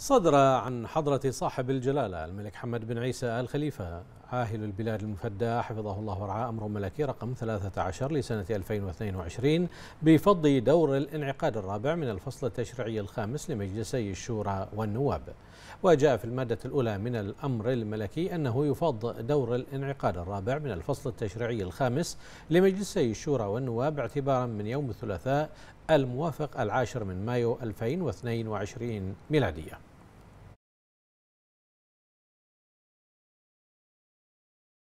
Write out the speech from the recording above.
صدر عن حضرة صاحب الجلالة الملك حمد بن عيسى آل خليفة عاهل البلاد المفدى حفظه الله ورعاه أمر ملكي رقم 13 لسنة 2022 بفض دور الانعقاد الرابع من الفصل التشريعي الخامس لمجلسي الشورى والنواب وجاء في المادة الأولى من الأمر الملكي أنه يفض دور الانعقاد الرابع من الفصل التشريعي الخامس لمجلسي الشورى والنواب اعتبارا من يوم الثلاثاء الموافق العاشر من مايو 2022 ميلادية